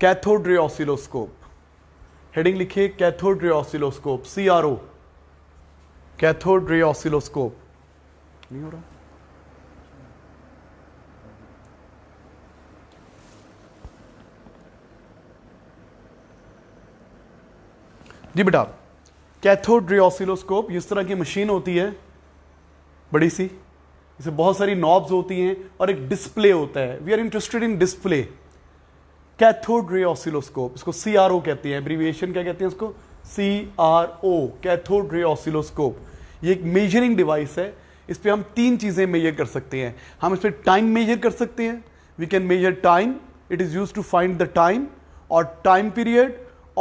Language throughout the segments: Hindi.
कैथोड रे ऑसिलोस्कोप हेडिंग लिखिए cathode oscilloscope C R O cathode oscilloscope नहीं हो रहा जी बेटा कैथोड इस तरह की मशीन होती है बड़ी सी जैसे बहुत सारी नॉब्स होती हैं और एक डिस्प्ले होता है we are interested in display cathode ray oscilloscope इसको सी आर ओ कहते हैं एब्रीविएशन क्या कहते हैं उसको C R O cathode ray oscilloscope ये एक मेजरिंग डिवाइस है इस पर हम तीन चीज़ें मेजर कर सकते हैं हम इस पर टाइम मेजर कर सकते हैं we can measure time it is use to find the time और टाइम पीरियड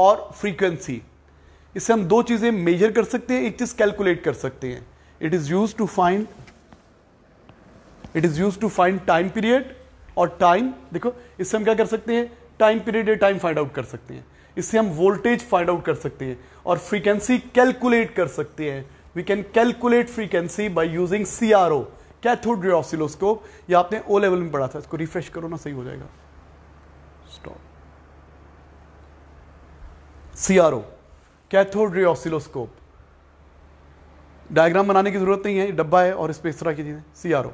और फ्रीक्वेंसी इससे हम दो चीज़ें मेजर कर सकते हैं एक चीज़ कैलकुलेट कर सकते हैं it is use to find it is use to find time period और टाइम देखो इससे हम क्या कर सकते हैं टाइम पीरियड या टाइम फाइंड आउट कर सकते हैं इससे हम वोल्टेज फाइंड आउट कर सकते हैं और फ्रीक्वेंसी कैलकुलेट कर सकते हैं we can calculate frequency by using CRO cathode ray oscilloscope या आपने ओ लेवल में पढ़ा था इसको रिफ्रेश करो ना सही हो जाएगा stop CRO cathode ray oscilloscope diagram बनाने की जरूरत नहीं है डब्बा है और इस पर इस तरह की चीज़ें सीआरओ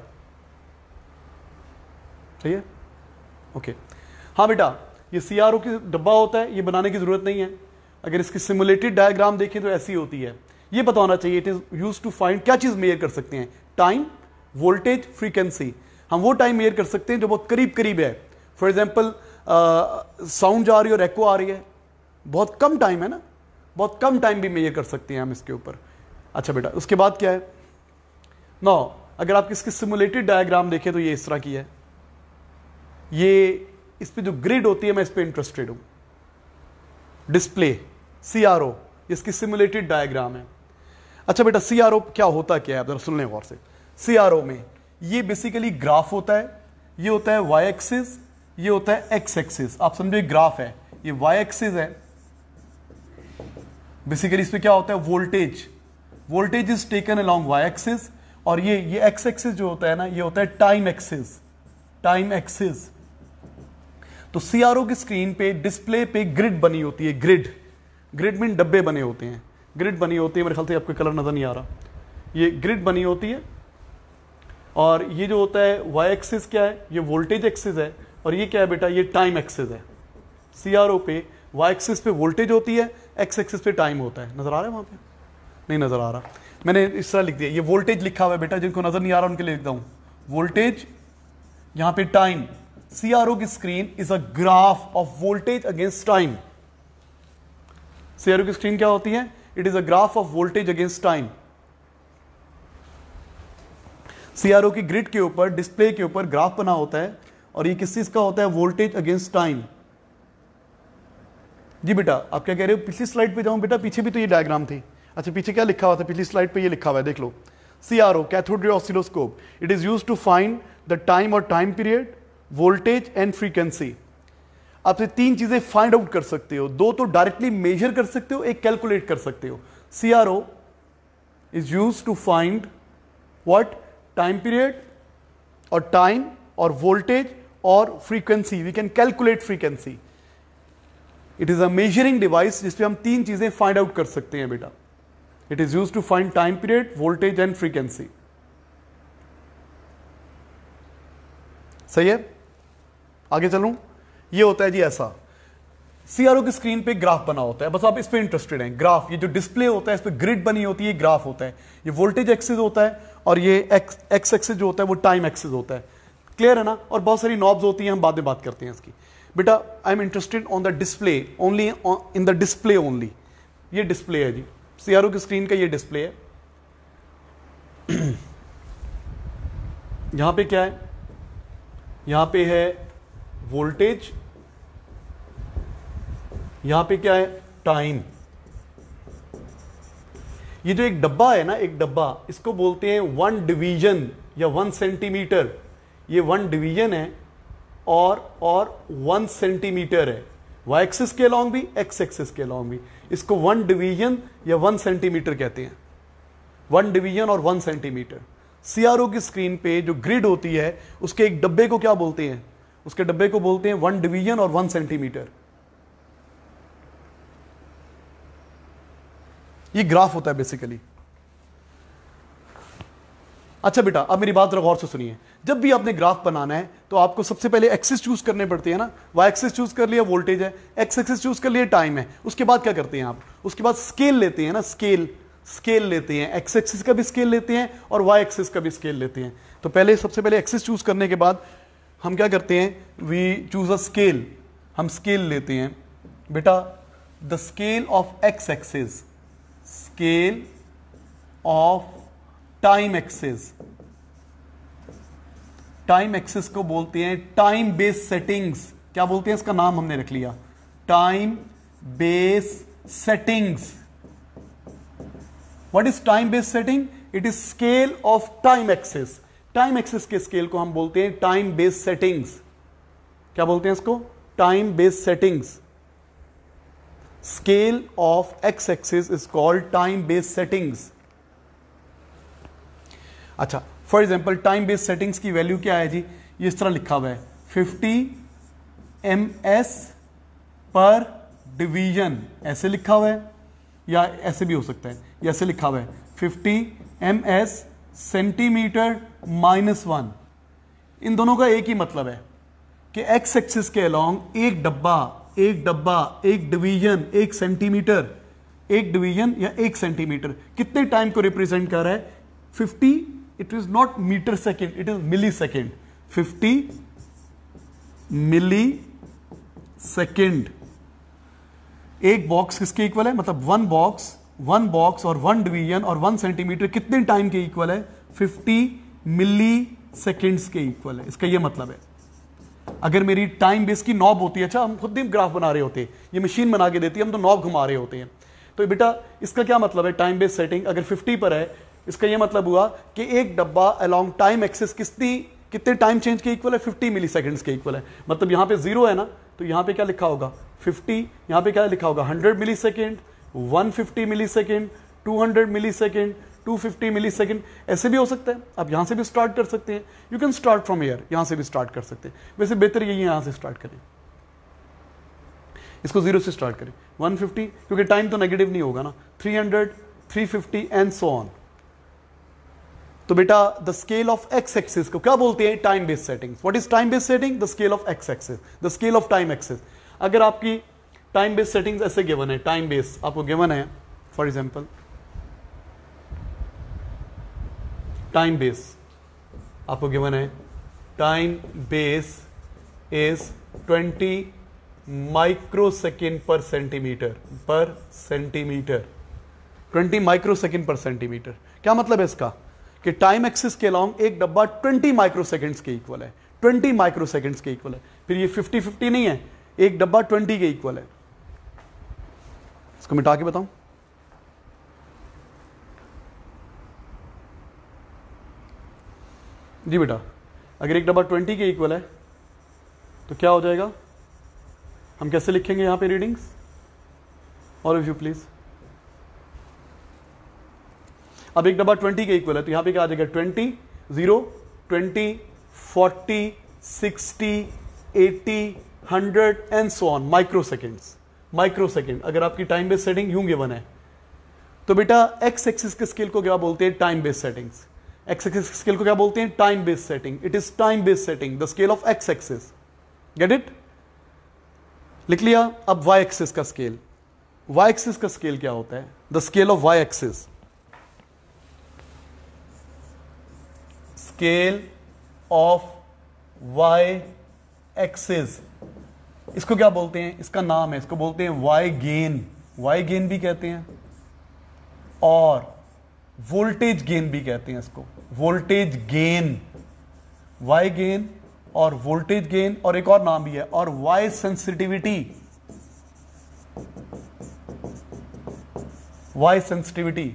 सही है ओके हाँ बेटा ये सी आर ओ की डब्बा होता है ये बनाने की ज़रूरत नहीं है अगर इसकी सिमुलेटेड डायग्राम देखें तो ऐसी होती है ये बताना चाहिए it is use to find क्या चीज़ मेयर कर सकते हैं टाइम वोल्टेज फ्रीक्वेंसी हम वो टाइम मेयर कर सकते हैं जो बहुत करीब करीब है फॉर एग्जाम्पल साउंड जा रही है और एक्ो आ रही है बहुत कम टाइम है ना बहुत कम टाइम भी मेयर कर सकते हैं हम इसके ऊपर अच्छा बेटा उसके बाद क्या है नौ अगर आप किसकी सिमुलेटेड डायग्राम देखें तो ये इस तरह की है ये इस पर जो ग्रिड होती है मैं इस पर इंटरेस्टेड हूं डिस्प्ले सी आर ओ इसकी सिमुलेटेड डायग्राम है अच्छा बेटा सी आर ओ क्या होता क्या है जरा सुन लें गौर से सी आर ओ में ये बेसिकली ग्राफ होता है ये होता है वाई एक्सिस ये होता है एक्स एक्सिस आप समझो ग्राफ है ये वाई एक्सिस है बेसिकली इसमें क्या होता है voltage voltage is taken along Y axis और ये ये एक्स एक्सिस जो होता है ना ये होता है टाइम एक्सिस टाइम एक्सिस तो सीआरओ की स्क्रीन पे डिस्प्ले पे ग्रिड बनी होती है ग्रिड ग्रिड मीन डब्बे बने होते हैं ग्रिड बनी होती है मेरे ख्याल से आपको कलर नज़र नहीं आ रहा ये ग्रिड बनी होती है और ये जो होता है वाई एक्सिस क्या है ये वोल्टेज एक्सिस है और ये क्या है बेटा ये टाइम एक्सिस है सी पे वाई एक्सिस पे वोल्टेज होती है एक्स एक्सिस पे टाइम होता है नज़र आ रहा है वहां पे नहीं नज़र आ रहा मैंने इस तरह लिख दिया ये वोल्टेज लिखा हुआ है बेटा जिनको नज़र नहीं आ रहा उनके लिए लिखता हूँ वोल्टेज यहाँ पे टाइम सीआरओ की screen is a graph of voltage against time CRO की स्क्रीन क्या होती है it is a graph of voltage against time CRO की ग्रिड के ऊपर डिस्प्ले के ऊपर ग्राफ बना होता है और ये किस चीज का होता है वोल्टेज अगेंस्ट टाइम जी बेटा आप क्या कह रहे हो पिछली स्लाइड पे जाऊं बेटा पीछे भी तो ये डायग्राम थी अच्छा पीछे क्या लिखा हुआ था पिछली स्लाइड पे ये लिखा हुआ है देख लो CRO cathode ray oscilloscope it is used to find the time और time period voltage and frequency आपसे तीन चीजें फाइंड आउट कर सकते हो दो तो डायरेक्टली मेजर कर सकते हो एक कैलकुलेट कर सकते हो C R O is use to find what time period और टाइम और वोल्टेज और frequency we can calculate frequency it is a measuring device जिसपे हम तीन चीजें फाइंड आउट कर सकते हैं बेटा it is use to find time period voltage and frequency सही है आगे चलूं ये होता है जी ऐसा सीआरओ की स्क्रीन पे ग्राफ बना होता है बस आप इस पर इंटरेस्टेड हैं ग्राफ ये जो डिस्प्ले होता है इस पर ग्रिड बनी होती है ग्राफ होता है ये वोल्टेज एक्सिस होता है और ये एक्स एक्सिस जो होता है वो टाइम एक्सिस होता है क्लियर है ना और बहुत सारी नॉब्स होती हैं हम बाद में बात करते हैं इसकी बेटा I am interested on the display only in the display only ये डिस्प्ले है जी सीआरओ की स्क्रीन का ये डिस्प्ले है यहां पे क्या है यहां पे है वोल्टेज यहां पे क्या है टाइम ये जो एक डब्बा है ना एक डब्बा इसको बोलते हैं वन डिवीजन या वन सेंटीमीटर ये वन डिवीजन है और और वन सेंटीमीटर है वाई एक्सिस के लॉन्ग भी एक्स एक्सिस के लॉन्ग भी इसको वन डिवीजन या वन सेंटीमीटर कहते हैं वन डिवीजन और वन सेंटीमीटर सीआरओ की स्क्रीन पे जो ग्रिड होती है उसके एक डब्बे को क्या बोलते हैं उसके डब्बे को बोलते हैं वन डिवीजन और वन सेंटीमीटर ये ग्राफ होता है बेसिकली अच्छा बेटा अब मेरी बात गौर से सुनिए जब भी आपने ग्राफ बनाना है तो आपको सबसे पहले एक्सेस चूज करने पड़ते हैं ना वाई एक्सेस चूज कर लिया वोल्टेज है एक्स एक्सिस चूज कर लिया टाइम है उसके बाद क्या करते हैं आप उसके बाद स्केल लेते हैं ना स्केल स्केल लेते हैं एक्स एक्सिस का भी स्केल लेते हैं और वाई एक्सिस का भी स्केल लेते हैं तो पहले सबसे पहले एक्सेस चूज करने के बाद हम क्या करते हैं वी चूज अ स्केल हम स्केल लेते हैं बेटा the scale of X axis scale of time axis time axis को बोलते हैं टाइम बेस सेटिंग्स क्या बोलते हैं इसका नाम हमने रख लिया time base settings what is time base setting it is scale of time axis time axis के स्केल को हम बोलते हैं टाइम बेस्ड सेटिंग्स क्या बोलते हैं इसको time based settings scale of X axis is called time based settings अच्छा for example time based settings की वैल्यू क्या है जी ये इस तरह लिखा हुआ है फिफ्टी एम एस पर डिवीजन ऐसे लिखा हुआ है या ऐसे भी हो सकता है ऐसे लिखा हुआ है fifty M S centimetre minus one इन दोनों का एक ही मतलब है कि एक्स एक्सिस के अलॉन्ग एक डब्बा एक डब्बा एक डिवीजन एक सेंटीमीटर एक डिवीजन या एक सेंटीमीटर कितने टाइम को रिप्रेजेंट कर रहा है fifty it is not metre second it is millisecond fifty millisecond एक बॉक्स किसके इक्वल है मतलब वन बॉक्स वन बॉक्स और वन डिवीजन और वन सेंटीमीटर कितने टाइम के इक्वल है फिफ्टी मिली सेकेंड्स के इक्वल है इसका ये मतलब है अगर मेरी टाइम बेस की नॉब होती है अच्छा हम खुद ही ग्राफ बना रहे होते हैं ये मशीन बना के देती है हम तो नॉब घुमा रहे होते हैं तो बेटा इसका क्या मतलब है टाइम बेस सेटिंग अगर 50 पर है इसका ये मतलब हुआ कि एक डब्बा अलॉन्ग टाइम एक्सेस कितनी कितने टाइम चेंज के इक्वल है 50 मिली सेकेंड्स के इक्वल है मतलब यहाँ पे जीरो है ना तो यहाँ पे क्या लिखा होगा फिफ्टी यहाँ पे क्या लिखा होगा hundred millisecond 150 millisecond two hundred millisecond two fifty millisecond ऐसे भी हो सकता है आप यहां से भी स्टार्ट कर सकते हैं you can start from here यहां से भी स्टार्ट कर सकते हैं वैसे बेहतर यही है यहां से स्टार्ट करें इसको जीरो से स्टार्ट करें 150 क्योंकि टाइम तो नेगेटिव नहीं होगा ना 300, 350 एंड सो ऑन तो बेटा the scale of X axis को क्या बोलते हैं time based settings what is time based setting the scale of X axis the scale of time axis अगर आपकी टाइम बेस्ड सेटिंग्स ऐसे गिवन है टाइम बेस आपको गिवन है फॉर एग्जाम्पल टाइम बेस आपको गिवन है टाइम बेस इज 20 माइक्रोसेकेंड पर सेंटीमीटर पर सेंटीमीटर 20 माइक्रोसेकेंड पर सेंटीमीटर क्या मतलब है इसका कि टाइम एक्सिस के लॉन्ग एक डब्बा 20 माइक्रोसेकेंड्स के इक्वल है 20 माइक्रोसेकेंड्स के इक्वल है फिर ये 50 50 नहीं है एक डब्बा 20 के इक्वल है इसको मिटा के बताऊं जी बेटा अगर एक डब्बा ट्वेंटी के इक्वल है तो क्या हो जाएगा हम कैसे लिखेंगे यहां पे रीडिंग्स और इफ यू प्लीज अब एक डब्बा ट्वेंटी के इक्वल है तो यहां पे क्या आ जाएगा twenty zero twenty forty sixty eighty hundred and so on microseconds microsecond अगर आपकी टाइम बेस्ड सेटिंग यूं गिवन है तो बेटा एक्स एक्सिस के स्केल को क्या बोलते हैं time based settings X axis scale को क्या बोलते हैं time based setting it is time based setting the scale of X axis get it लिख लिया अब वाई एक्सिस का स्केल वाई एक्सिस का स्केल क्या होता है the scale of Y axis scale of Y axis इसको क्या बोलते हैं इसका नाम है इसको बोलते हैं वाई गेन वाई गेन भी कहते हैं और वोल्टेज गेन भी कहते हैं इसको वोल्टेज गेन वाई गेन और वोल्टेज गेन और एक और नाम भी है और वाई सेंसिटिविटी वाई सेंसिटिविटी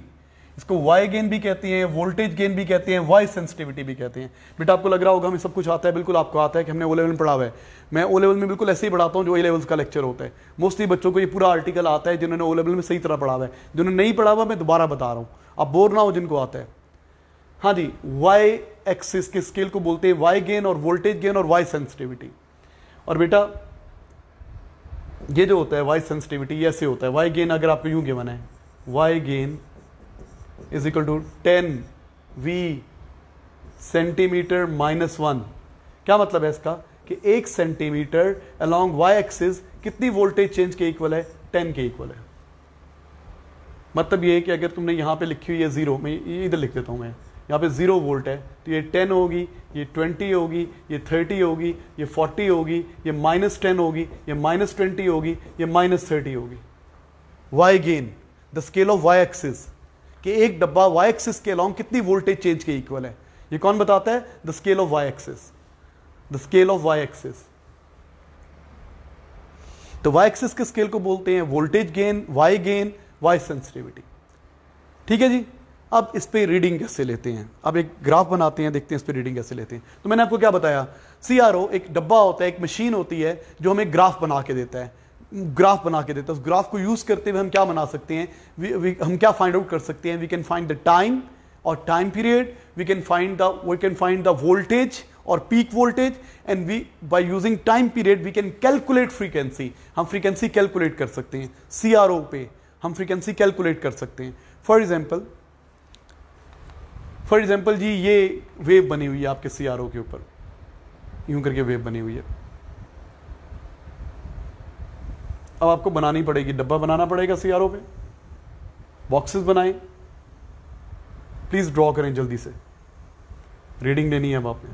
इसको वाई गेन भी कहते हैं वोल्टेज गेन भी कहते हैं वाई सेंसिटिविटी भी कहते हैं बेटा आपको लग रहा होगा हमें सब कुछ आता है बिल्कुल आपको आता है कि हमने ओ लेवल में पढ़ा हुआ है मैं ओ लेवल में बिल्कुल ऐसे ही पढ़ाता हूँ जो ए लेवल्स का लेक्चर होता है मोस्टली बच्चों को ये पूरा आर्टिकल आता है जिन्होंने ओ लेवल में सही तरह पढ़ा हुआ है जिन्होंने नहीं पढ़ा हुआ मैं दोबारा बता रहा हूँ आप बोर ना हो जिनको आता है हाँ जी वाई एक्सिस के स्केल को बोलते हैं वाई गेन और वोल्टेज गेन और वाई सेंसिटिविटी और बेटा ये जो होता है वाई सेंसिटिविटी ऐसे होता है वाई गेन अगर आपको यूं गिवन है Y gain is equal to ten V centimetre minus one क्या मतलब है इसका कि एक सेंटीमीटर अलॉन्ग वाई एक्सिस कितनी वोल्टेज चेंज के इक्वल है टेन के इक्वल है मतलब ये है कि अगर तुमने यहाँ पे लिखी हुई है ज़ीरो मैं इधर लिख देता हूँ मैं यहाँ पे ज़ीरो वोल्ट है तो ये टेन होगी ये ट्वेंटी होगी ये थर्टी होगी ये फोर्टी होगी ये माइनस टेन होगी ये माइनस ट्वेंटी होगी ये माइनस थर्टी होगी Y gain the scale of Y axis कि एक डब्बा वाई एक्सिस के अलॉन्ग कितनी वोल्टेज चेंज के इक्वल है ये कौन बताता है the scale of Y axis the scale of Y axis तो वाई एक्सिस के स्केल को बोलते हैं voltage gain Y gain Y sensitivity ठीक है जी अब इस पर रीडिंग कैसे लेते हैं अब एक ग्राफ बनाते हैं देखते हैं इस पर रीडिंग कैसे लेते हैं तो मैंने आपको क्या बताया सी एक डब्बा होता है एक मशीन होती है जो हमें ग्राफ बना के देता है ग्राफ बना के देता है उस ग्राफ को यूज करते हुए हम क्या बना सकते हैं वी, वी, हम क्या फाइंड आउट कर सकते हैं we can find the time और time period we can find the we can find the voltage और peak voltage and we by using time period we can calculate frequency हम फ्रीक्वेंसी कैलकुलेट कर सकते हैं सी पे हम फ्रीक्वेंसी कैलकुलेट कर सकते हैं फॉर एग्जाम्पल फॉर एग्जाम्पल जी ये वेव बनी हुई है आपके सी के ऊपर यूं करके वेव बनी हुई है अब आपको बनानी पड़ेगी डब्बा बनाना पड़ेगा सी पे बॉक्सेस बनाए प्लीज़ ड्रॉ करें जल्दी से रीडिंग लेनी है अब आपने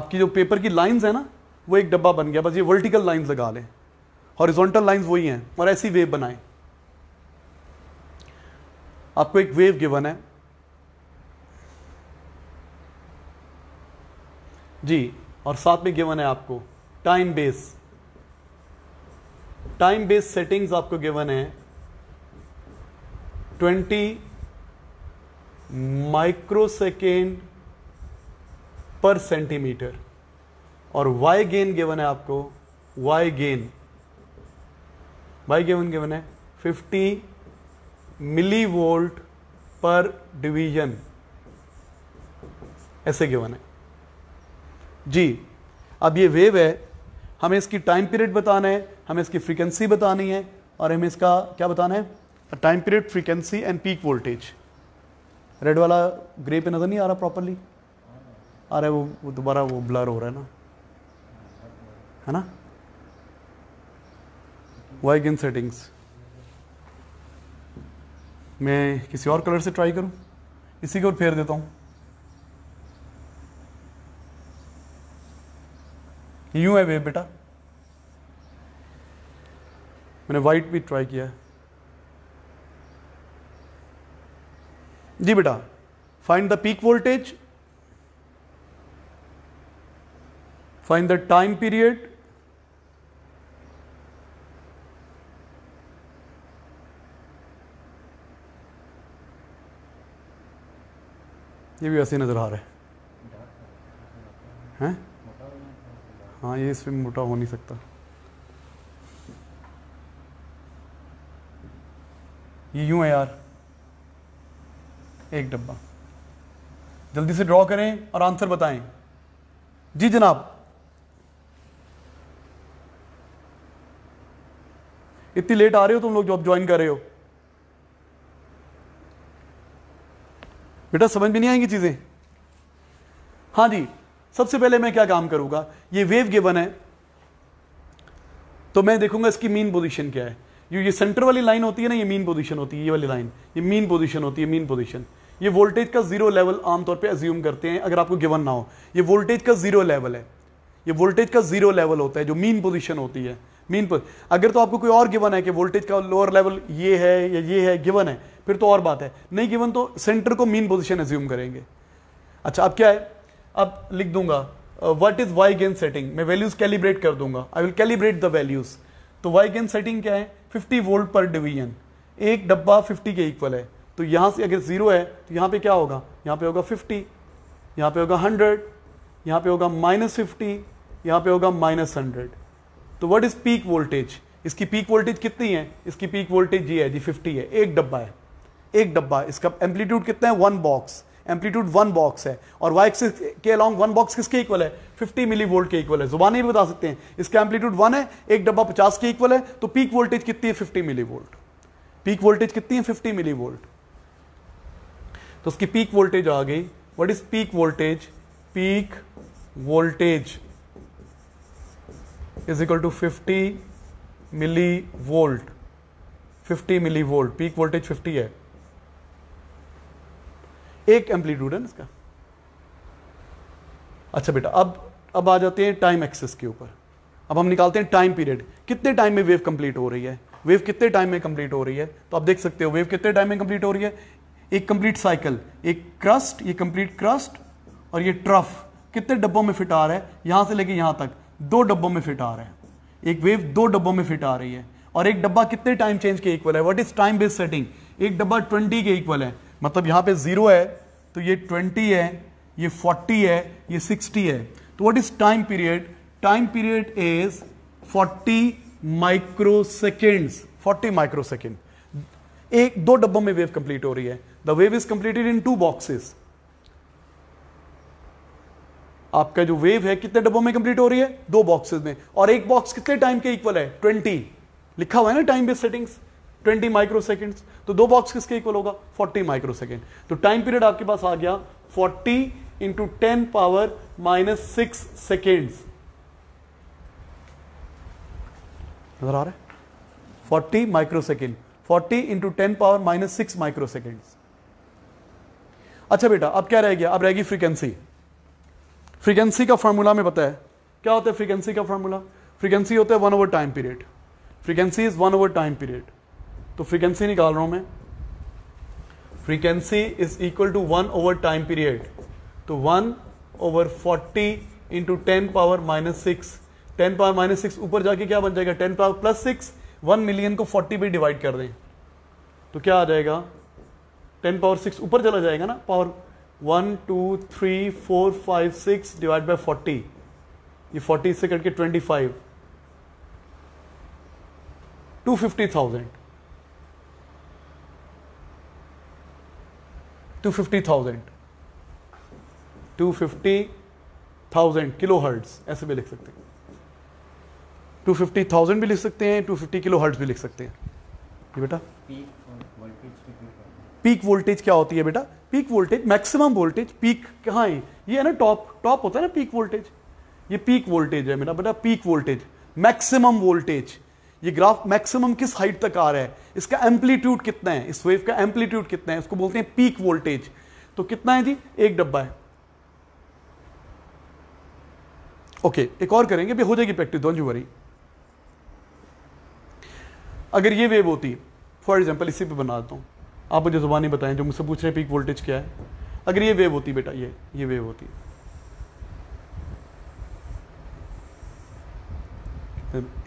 आपकी जो पेपर की लाइंस है ना वो एक डब्बा बन गया बस ये वर्टिकल लाइंस लगा लें हॉरिजॉन्टल लाइंस वही हैं और ऐसी वेव बनाएं आपको एक वेव गिवन है जी और साथ में गिवन है आपको time base time based settings आपको गिवन है 20 माइक्रोसेकेंड पर सेंटीमीटर और वाई गेन गिवन है आपको Y gain Y given given है 50 मिली वोल्ट पर डिवीजन ऐसे गिवन है जी अब ये वेव है हमें इसकी टाइम पीरियड बताना है हमें इसकी फ्रीक्वेंसी बतानी है और हमें इसका क्या बताना है time period frequency and peak voltage red वाला ग्रे पे नज़र नहीं आ रहा प्रॉपरली आ रहा है वो दोबारा वो ब्लर हो रहा है ना है ना वाइग इन सेटिंग्स मैं किसी और कलर से ट्राई करूं इसी को फेर देता हूं यू है वे बेटा मैंने वाइट भी ट्राई किया है जी बेटा find the peak voltage find the time period ये भी ऐसे नज़र आ रहा है हैं हाँ ये इसमें मोटा हो नहीं सकता ये यूं है यार एक डब्बा जल्दी से ड्रॉ करें और आंसर बताएं जी जनाब इतनी लेट आ रहे हो तुम लोग जॉब ज्वाइन कर रहे हो बेटा समझ में नहीं आएंगी चीज़ें हाँ जी सबसे पहले मैं क्या काम करूंगा ये वेव गिवन है तो मैं देखूंगा इसकी मीन पोजीशन क्या है जो ये सेंटर वाली लाइन होती है ना ये मीन पोजीशन होती है ये वाली लाइन ये मीन पोजीशन होती है मीन पोजीशन ये वोल्टेज का जीरो लेवल आमतौर पे एज्यूम करते हैं अगर आपको गिवन ना हो ये वोल्टेज का जीरो लेवल है ये वोल्टेज का जीरो लेवल होता है जो मीन पोजिशन होती है मीन पर अगर तो आपको कोई और गिवन है कि वोल्टेज का लोअर लेवल ये है या ये है गिवन है फिर तो और बात है नहीं गिवन तो सेंटर को मीन पोजिशन एज्यूम करेंगे अच्छा अब क्या है अब लिख दूंगा what is Y gain setting मैं वैल्यूज़ कैलिब्रेट कर दूंगा I will calibrate the values तो वाई गेन सेटिंग क्या है 50 वोल्ट पर डिवीजन एक डब्बा 50 के इक्वल है तो यहाँ से अगर ज़ीरो है तो यहाँ पे क्या होगा यहाँ पे होगा 50 यहाँ पे होगा 100 यहाँ पे होगा माइनस फिफ्टी यहाँ पे होगा माइनस हंड्रेड तो व्हाट इज़ पीक वोल्टेज इसकी पीक वोल्टेज कितनी है इसकी पीक वोल्टेज ये है जी फिफ्टी है एक डब्बा है एक डब्बा इसका एम्पलीट्यूड कितना है one box amplitude one box है और वाई एक्सिस के अलॉन्ग वन बॉक्स किसके इक्वल है 50 मिली वोल्ट के इक्वल है जुबान ही बता सकते हैं इसका एम्पलीट्यूड वन है एक डब्बा पचास के इक्वल है तो पीक वोल्टेज कितनी है fifty milli volt peak voltage कितनी है फिफ्टी मिली वोल्ट तो उसकी पीक वोल्टेज आ गई what is peak voltage peak voltage is equal to fifty milli millivolt fifty milli volt peak voltage fifty है एक एम्पलीट्यूड है ना इसका अच्छा बेटा अब अब आ जाते हैं टाइम एक्सेस के ऊपर अब हम निकालते हैं टाइम पीरियड कितने टाइम में वेव कंप्लीट हो रही है वेव कितने टाइम में कंप्लीट हो रही है तो आप देख सकते हो वेव कितने टाइम में कंप्लीट हो रही है एक कंप्लीट साइकिल एक क्रस्ट ये कंप्लीट क्रस्ट और ये ट्रफ कितने डब्बों में फिट आ रहा है यहां से लेके यहां तक दो डब्बों में फिट आ रहा है एक वेव दो डब्बों में फिट आ रही है और एक डब्बा कितने टाइम चेंज के इक्वल है what is time based setting एक डब्बा 20 के इक्वल है मतलब यहां पे जीरो है तो ये ट्वेंटी है ये फोर्टी है ये सिक्सटी है तो what is time period time period is forty forty microsecond एक दो डब्बों में वेव कंप्लीट हो रही है the wave is completed in two boxes आपका जो वेव है कितने डब्बों में कंप्लीट हो रही है दो बॉक्सेस में और एक बॉक्स कितने टाइम के इक्वल है ट्वेंटी लिखा हुआ है ना टाइम बेस्ड सेटिंग्स 20 माइक्रोसेकेंड्स तो दो बॉक्स किसके इक्वल होगा 40 माइक्रोसेकेंड तो टाइम पीरियड आपके पास आ गया 40 into ten power minus six seconds नजर आ रहा है 40 microsecond 40 into ten power minus six microseconds अच्छा बेटा अब क्या रह गया अब रहेगी फ्रीक्वेंसी फ्रीक्वेंसी का फॉर्मूला में बताया क्या होता है फ्रीक्वेंसी का फॉर्मूला फ्रीक्वेंसी होता है one over time period frequency is one over time period तो फ्रीक्वेंसी निकाल रहा हूं मैं frequency is equal to one over time period तो one over forty into ten power minus six ten power minus six ऊपर जाके क्या बन जाएगा ten power plus six one million को फोर्टी पे डिवाइड कर दें तो क्या आ जाएगा टेन पावर सिक्स ऊपर चला जाएगा ना power one two three four five six divide by forty ये फोर्टी से करके twenty five two fifty thousand two fifty thousand two fifty thousand kilo hertz ऐसे भी लिख सकते हैं टू फिफ्टी थाउजेंड भी लिख सकते हैं टू फिफ्टी किलो हर्ट्स भी लिख सकते हैं बेटा पीक वोल्टेज क्या होती है बेटा peak voltage maximum voltage peak कहाँ है ये है ना टॉप टॉप होता है ना पीक वोल्टेज ये पीक वोल्टेज है मेरा बेटा पीक वोल्टेज मैक्सिमम वोल्टेज ये ग्राफ मैक्सिमम किस हाइट तक आ रहा है इसका एम्पलीट्यूड कितना है इस वेव का एम्पलीट्यूड कितना है इसको बोलते हैं पीक वोल्टेज तो कितना है जी एक डब्बा है ओके okay, एक और करेंगे भी हो जाएगी प्रैक्टिस डोंट यू वरी अगर ये वेव होती फॉर एग्जाम्पल इसी पे बना देता हूं आप मुझे जुबानी बताएं जो मुझसे पूछ रहे हैं पीक वोल्टेज क्या है अगर ये वेव होती बेटा ये ये वेव होती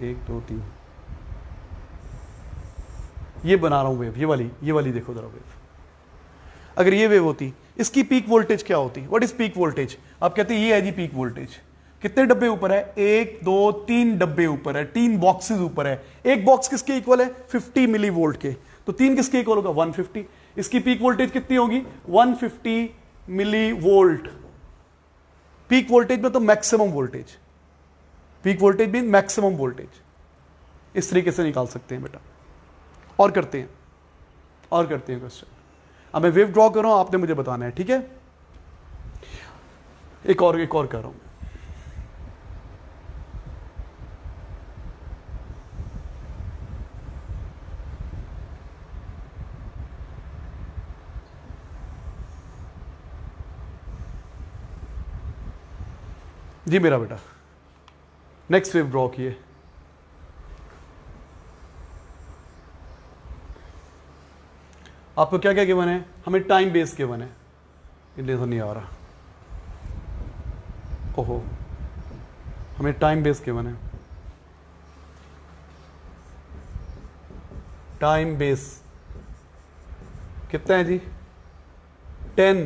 एक दो तीन ये बना रहा हूं वेव ये वाली ये वाली देखो जरा वेव अगर ये वेव होती इसकी पीक वोल्टेज क्या होती व्हाट इज पीक वोल्टेज आप कहते हैं ये है जी पीक वोल्टेज कितने डब्बे ऊपर है एक दो तीन डब्बे ऊपर है तीन बॉक्सेस ऊपर है एक बॉक्स किसके इक्वल है फिफ्टी मिली वोल्ट के तो तीन किसके इक्वल होगा 150 इसकी पीक वोल्टेज कितनी होगी fifty milli volt peak voltage में तो maximum voltage peak voltage mean maximum voltage इस तरीके से निकाल सकते हैं बेटा और करते हैं और करते हैं क्वेश्चन अब मैं वेव ड्रॉ कर रहा हूं आपने मुझे बताना है ठीक है एक और एक और कर रहा हूं जी मेरा बेटा नेक्स्ट वेव ड्रॉ किए आपको क्या क्या गिवन है हमें टाइम बेस गिवन है इसलिए तो नहीं आ रहा ओहो हमें टाइम बेस गिवन है टाइम बेस कितना है जी टेन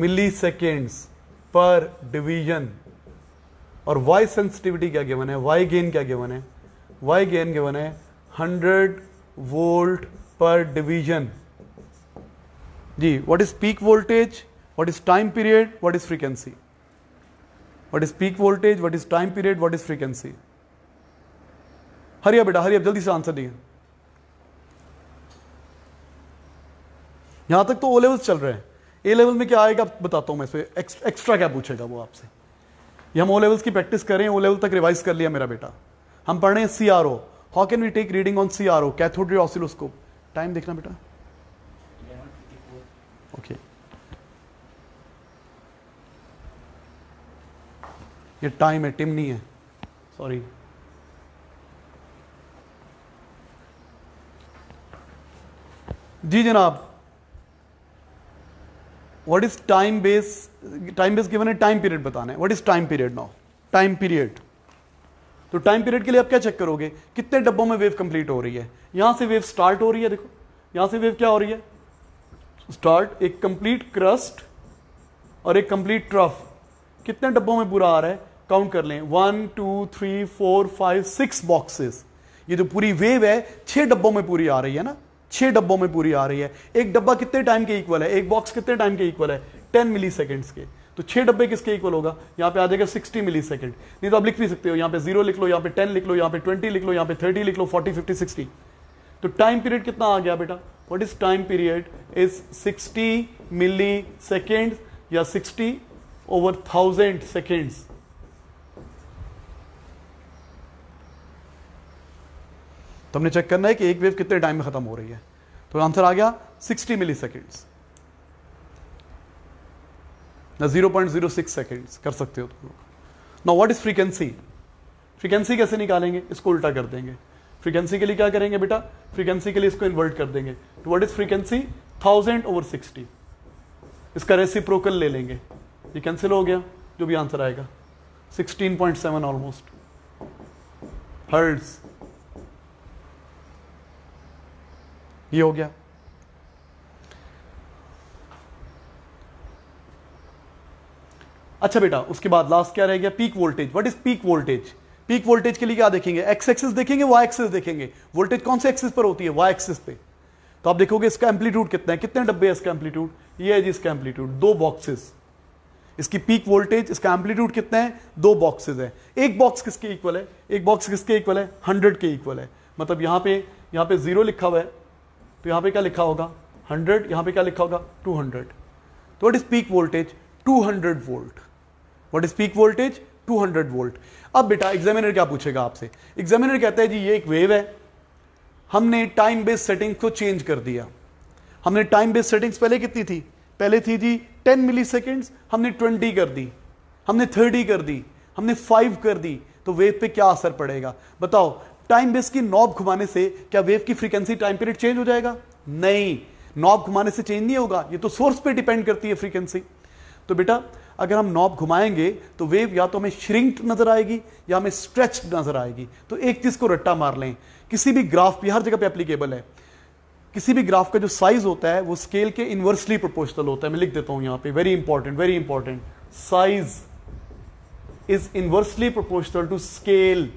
मिली सेकेंड्स पर डिवीजन और वाई सेंसिटिविटी क्या गिवन है वाई गेन क्या गिवन है वाई गेन गिवन है हंड्रेड वोल्ट per division जी what is peak voltage what is time period what is frequency what is peak voltage what is time period what is frequency Hariya बेटा हरिया जल्दी से आंसर दिए यहां तक तो ओ लेवल्स चल रहे हैं ए लेवल में क्या आएगा बताता हूं मैं एक्स्ट्रा क्या पूछेगा वो आपसे ये हम ओ लेवल्स की प्रैक्टिस कर रहे हैं ओ लेवल तक रिवाइज कर लिया मेरा बेटा हम पढ़ रहे हैं C O how can we take reading on C R O cathode oscilloscope time देखना बेटा ओके ये टाइम है टिम नहीं है सॉरी जी जनाब what is time base time base given है टाइम पीरियड बताना है what is time period now time period तो टाइम पीरियड के लिए आप क्या चेक करोगे कितने डब्बों में वेव कंप्लीट हो रही है यहां से वेव स्टार्ट हो रही है देखो यहां से वेव क्या हो रही है स्टार्ट एक कंप्लीट क्रस्ट और एक कंप्लीट ट्रफ कितने डब्बों में पूरा आ रहा है काउंट कर लें one two three four five six boxes ये जो तो पूरी वेव है छह डब्बों में पूरी आ रही है ना छह डब्बों में पूरी आ रही है एक डब्बा कितने टाइम के इक्वल है एक बॉक्स कितने टाइम के इक्वल है टेन मिली के तो छह डब्बे किसके इक्वल होगा यहाँ पे आ जाएगा 60 मिली सेकेंड नहीं तो आप लिख भी सकते हो यहाँ पे जीरो लिख लो यहाँ पे 10 लिख लो यहाँ पे 20 लिख लो यहाँ पे 30 लिख लो 40 50 60 तो टाइम पीरियड कितना आ गया बेटा what is time period is 60 milli second या 60 ओवर थाउजेंड सेकेंड तो हमने चेक करना है कि एक वेव कितने टाइम में खत्म हो रही है तो आंसर आ गया सिक्सटी मिली सेकेंड्स ना सिक्स सेकेंड कर सकते हो तुम लोग ना वॉट इज फ्रीकेंसी फ्रीक्वेंसी कैसे निकालेंगे इसको उल्टा कर देंगे फ्रीक्वेंसी के लिए क्या करेंगे बेटा फ्रीक्वेंसी के लिए इसको इन्वर्ट कर देंगे तो what is frequency thousand over sixty इसका रेसिप्रोकल ले लेंगे ये कैंसिल हो गया जो भी आंसर आएगा 16.7 ऑलमोस्ट हर्ड्स ये हो गया अच्छा बेटा उसके बाद लास्ट क्या रहेगा peak voltage what is peak voltage peak voltage के लिए क्या देखेंगे एक्स एक्सिस देखेंगे वाई एक्सिस देखेंगे वोल्टेज कौन से एक्सिस पर होती है वाई एक्सिस पे तो आप देखोगे इसका एम्पलीट्यूड कितना है कितने डब्बे है इसका एम्पलीट्यूड ये है जी इसका एम्पलीट्यूड दो बॉक्सेस इसकी पीक वोल्टेज इसका एम्पलीट्यूड कितना है दो बॉक्सेज है एक बॉक्स किसके इक्वल है एक बॉक्स किसके इक्वल है हंड्रेड के इक्वल है मतलब यहाँ पे यहाँ पे जीरो लिखा हुआ है तो यहाँ पे क्या लिखा होगा हंड्रेड यहाँ पे क्या लिखा होगा टू हंड्रेड तो what is peak voltage two hundred volt what is peak voltage 200 volt अब बेटा एग्जामिनर क्या पूछेगा आपसे एग्जामिनर कहता है जी ये एक वेव है हमने टाइम बेस्ड सेटिंग को चेंज कर दिया हमने टाइम बेस्ड सेटिंग्स पहले कितनी थी पहले थी जी 10 मिली हमने 20 कर दी हमने 30 कर दी हमने 5 कर दी तो वेव पे क्या असर पड़ेगा बताओ टाइम बेस की नॉब घुमाने से क्या वेव की फ्रीक्वेंसी टाइम पीरियड चेंज हो जाएगा नहीं नॉब घुमाने से चेंज नहीं होगा ये तो सोर्स पे डिपेंड करती है फ्रीक्वेंसी तो बेटा अगर हम नॉब घुमाएंगे तो वेव या तो हमें श्रिंक्ड नज़र आएगी या हमें स्ट्रेच नज़र आएगी तो एक चीज़ को रट्टा मार लें किसी भी ग्राफ भी हर जगह पे एप्लीकेबल है किसी भी ग्राफ का जो साइज होता है वो स्केल के इन्वर्सली प्रोपोर्शनल होता है मैं लिख देता हूं यहां पे very important very important size is inversely proportional to scale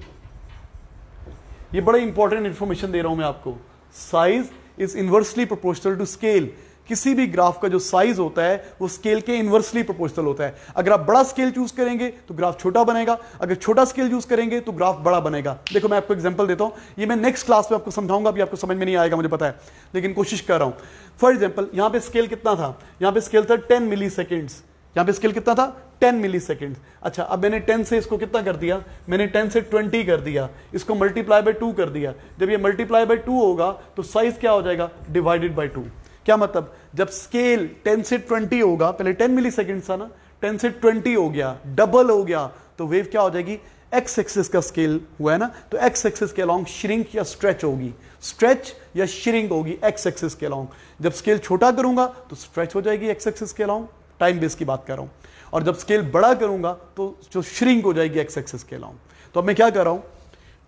ये बड़ा इंपॉर्टेंट इंफॉर्मेशन दे रहा हूं मैं आपको size is inversely proportional to scale किसी भी ग्राफ का जो साइज होता है वो स्केल के इन्वर्सली प्रोपोर्शनल होता है अगर आप बड़ा स्केल चूज करेंगे तो ग्राफ छोटा बनेगा अगर छोटा स्केल चूज करेंगे तो ग्राफ बड़ा बनेगा देखो मैं आपको एग्जांपल देता हूं ये मैं नेक्स्ट क्लास में आपको समझाऊंगा अभी आपको समझ में नहीं आएगा मुझे पता है लेकिन कोशिश कर रहा हूं फॉर एग्जाम्पल यहां पर स्केल कितना था यहां पर स्केल था टेन मिली सेकेंड्स यहां पर स्केल कितना था 10 मिली सेकेंड अच्छा अब मैंने 10 से इसको कितना कर दिया मैंने 10 से 20 कर दिया इसको मल्टीप्लाई बाय 2 कर दिया जब ये मल्टीप्लाई बाय 2 होगा तो साइज क्या हो जाएगा डिवाइडेड बाय टू क्या मतलब जब स्केल 10 से 20 होगा पहले 10 मिली था ना 10 से 20 हो गया डबल हो गया तो वेव क्या हो जाएगी एक्स एक्सिस का स्केल हुआ है ना तो एक्स एक्सिस के अलॉन्ग श्रिंक या स्ट्रेच होगी स्ट्रेच या श्रिंक होगी एक्स एक्सिस के अलॉन्ग जब स्केल छोटा करूंगा तो स्ट्रेच हो जाएगी एक्स एक्सिस के अलॉन्ग टाइम बेस की बात कर रहा हूं और जब स्केल बड़ा करूंगा तो जो श्रिंक हो जाएगी एक्स एक्सिस के अलॉन्ग तो अब मैं क्या कर रहा हूं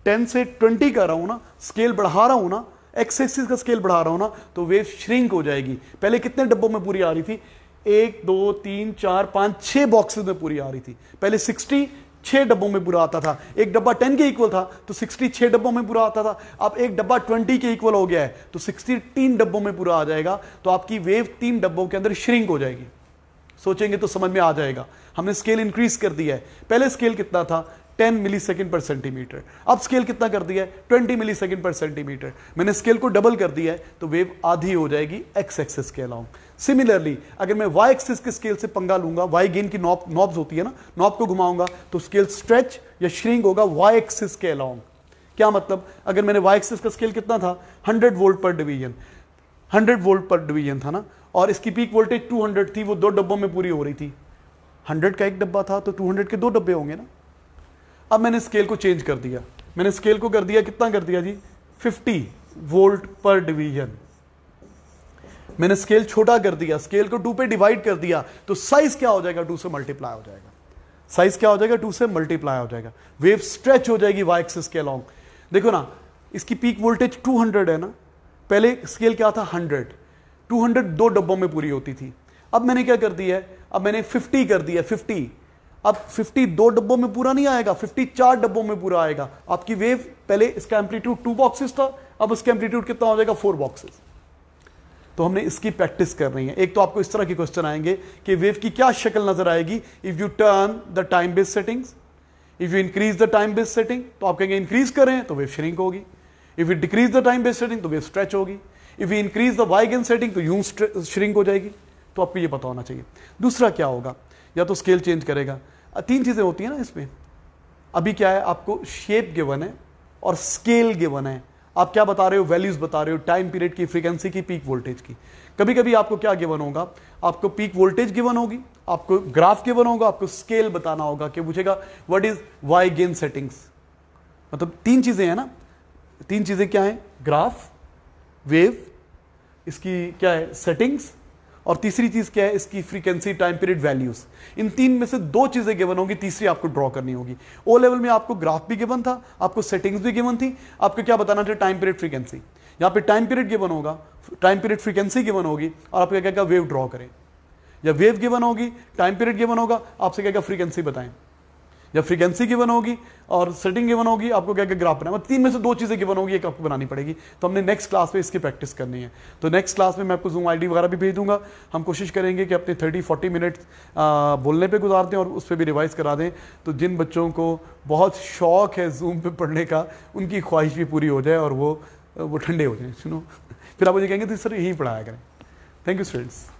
टेन से ट्वेंटी कर रहा हूं ना स्केल बढ़ा रहा हूं ना एक्स एक्सिस का स्केल बढ़ा रहा हूँ ना तो वेव श्रिंक हो जाएगी पहले कितने डब्बों में पूरी आ रही थी एक दो तीन चार पाँच छः बॉक्सेस में पूरी आ रही थी पहले सिक्सटी छः डब्बों में पूरा आता था एक डब्बा टेन के इक्वल था तो सिक्सटी छः डब्बों में पूरा आता था अब एक डब्बा ट्वेंटी के इक्वल हो गया है तो सिक्सटी तीन डब्बों में पूरा आ जाएगा तो आपकी वेव तीन डब्बों के अंदर श्रिंक हो जाएगी सोचेंगे तो समझ में आ जाएगा हमने स्केल इंक्रीज कर दिया है पहले स्केल कितना था 10 मिली सेकेंड पर सेंटीमीटर अब स्केल कितना कर दिया है 20 मिली सेकेंड पर सेंटीमीटर मैंने स्केल को डबल कर दिया है तो वेव आधी हो जाएगी एक्स एक्सेस के अलाउंग सिमिलरली अगर मैं वाई एक्सिस के स्केल से पंगा लूंगा वाई गेन की नॉब नॉब्स होती है ना नॉब को घुमाऊंगा तो स्केल स्ट्रेच या श्रिंग होगा वाई एक्सिस के अलाउंग क्या मतलब अगर मैंने वाई एक्सिस का स्केल कितना था 100 वोल्ट पर डिवीजन 100 वोल्ट पर डिवीजन था ना और इसकी पीक वोल्टेज 200 थी वो दो डब्बों में पूरी हो रही थी 100 का एक डब्बा था तो 200 के दो डब्बे होंगे ना अब मैंने स्केल को चेंज कर दिया मैंने स्केल को कर दिया कितना कर दिया जी 50 वोल्ट पर डिवीजन मैंने स्केल छोटा कर दिया स्केल को टू पे डिवाइड कर दिया तो साइज क्या हो जाएगा टू से मल्टीप्लाई हो जाएगा साइज क्या हो जाएगा टू से मल्टीप्लाई हो जाएगा वेव स्ट्रेच हो जाएगी वाई एक्सिस के अलॉन्ग देखो ना इसकी पीक वोल्टेज 200 है ना पहले स्केल क्या था 100 200 दो डब्बों में पूरी होती थी अब मैंने क्या कर दिया है अब मैंने 50 कर दिया अब 52 डब्बों में पूरा नहीं आएगा 54 डब्बों में पूरा आएगा आपकी वेव पहले इसका एम्पलीट्यूड टू बॉक्सेस था अब इसका एम्पलीट्यूड कितना हो जाएगा फोर बॉक्सेस तो हमने इसकी प्रैक्टिस कर रही है एक तो आपको इस तरह के क्वेश्चन आएंगे कि वेव की क्या शक्ल नजर आएगी if you turn the time based settings if you increase the time based setting तो आप कहेंगे इंक्रीज करें तो वेव श्रिंक होगी if you decrease the time based setting तो वेव स्ट्रेच होगी if you increase the Y gain setting तो यूं श्रिंक हो जाएगी तो आपको यह पता होना चाहिए दूसरा क्या होगा या तो स्केल चेंज करेगा तीन चीज़ें होती हैं ना इसमें अभी क्या है आपको शेप गिवन है और स्केल गिवन है आप क्या बता रहे हो वैल्यूज़ बता रहे हो टाइम पीरियड की फ्रीक्वेंसी की पीक वोल्टेज की कभी कभी आपको क्या गिवन होगा आपको पीक वोल्टेज गिवन होगी आपको ग्राफ गिवन होगा आपको स्केल बताना होगा कि पूछेगा what is Y gain settings मतलब तीन चीज़ें हैं ना तीन चीज़ें क्या हैं ग्राफ वेव इसकी क्या है सेटिंग्स और तीसरी चीज़ क्या है इसकी फ्रीक्वेंसी टाइम पीरियड वैल्यूज इन तीन में से दो चीज़ें गिवन होंगी तीसरी आपको ड्रॉ करनी होगी ओ लेवल में आपको ग्राफ भी गिवन था आपको सेटिंग्स भी गिवन थी आपको क्या बताना था टाइम पीरियड फ्रीक्वेंसी यहाँ पे टाइम पीरियड गिवन होगा टाइम पीरियड फ्रीक्वेंसी गिवन होगी और आपको क्या क्या वेव ड्रॉ करें या वेव गिवन होगी टाइम पीरियड गिवन होगा आपसे क्या क्या फ्रीक्वेंसी बताएं जब फ्रीक्वेंसी गिवन होगी और सेटिंग गिवन होगी आपको क्या क्या ग्राफ बनाना तीन में से दो चीज़ें गिवन होगी एक आपको बनानी पड़ेगी तो हमने नेक्स्ट क्लास में इसकी प्रैक्टिस करनी है तो नेक्स्ट क्लास में मैं आपको जूम आईडी वगैरह भी भेज दूंगा हम कोशिश करेंगे कि अपने थर्टी फोर्टी मिनट बोलने पर गुजार दें और उस पर भी रिवाइज करा दें तो जिन बच्चों को बहुत शौक है जूम पर पढ़ने का उनकी ख्वाहिश भी पूरी हो जाए और वो वो ठंडे हो जाएँ सुनो फिर आप मुझे कहेंगे तो सर यहीं पढ़ाया करें थैंक यू स्टूडेंट्स